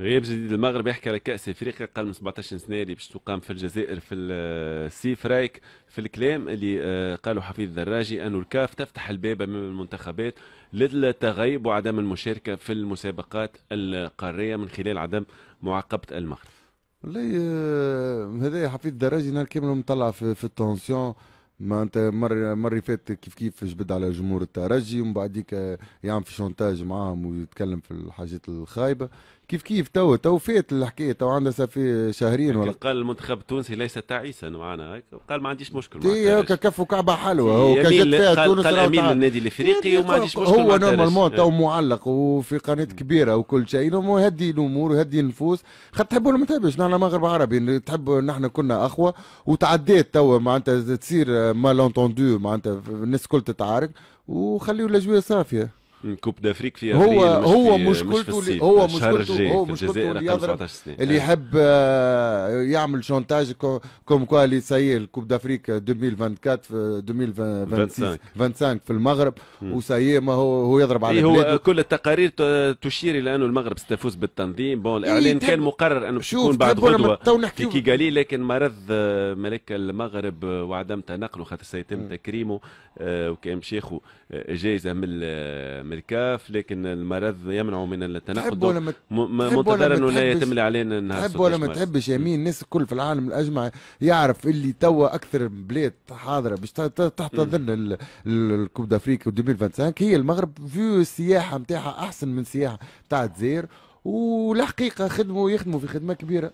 غياب جديد المغرب يحكي على كأس افريقيا قبل 17 سنه اللي باش تقام في الجزائر في السيف رايك في الكلام اللي آه، قالوا حفيظ الدراجي انه الكاف تفتح الباب امام المنتخبات للتغيب وعدم المشاركه في المسابقات القاريه من خلال عدم معاقبه المغرب. والله آه، هذا حفيظ الدراجي نهار كامل مطلع في, في التونسيون معناتها مرة مرة فاتت كيف كيف جبد على جمهور الترجي ومن بعديك يعمل في شونتاج معاهم ويتكلم في الحاجات الخايبة كيف كيف تو تو فات الحكاية تو عندها صافي شهرين ولا قال المنتخب التونسي ليس تعيسا معنا قال ما عنديش مشكل مع هكا كف وكعبة حلوة هو كجت فيها تونس قال امين للنادي الافريقي وما عنديش مشكل هو نورمالمون تو إيه. معلق وفي قناة كبيرة وكل شيء يهدي الامور ويهدي النفوس خاطر تحبوا ما تحبش نحن مغرب عربي تحب نحن كنا اخوة وتعديت تو معناتها تصير مالونتوندو معناتها الناس الكل تتعارك وخليوا الاجواء صافيه كوب دافريك في هو هو مشكلته مش هو مشكلته هو مشكلته اللي اللي إيه. يحب آه، يعمل شونتاج كوم كوا اللي سي الكوب دافريك 2024 2025 25 في المغرب وسي ما هو هو يضرب على إيه، هو كل التقارير تشير الى انه المغرب ستفوز بالتنظيم بون الاعلان إيه، كان مقرر انه يكون بعد غدوه في كيغالي لكن مرض آه، ملك المغرب آه، وعدم تنقله خاطر سيتم تكريمه وكان شيخه جائزه من الكاف لكن المرض يمنعه من التنقل منتظر انه لا يتم علينا تحب ولا ما تحبش يمين الناس الكل في العالم الاجمع يعرف اللي توا اكثر بلاد حاضره باش تحتضن الكوب دافريك 2025 هي المغرب في السياحه نتاعها احسن من سياحه تاع الجزائر والحقيقه خدموا يخدموا في خدمه كبيره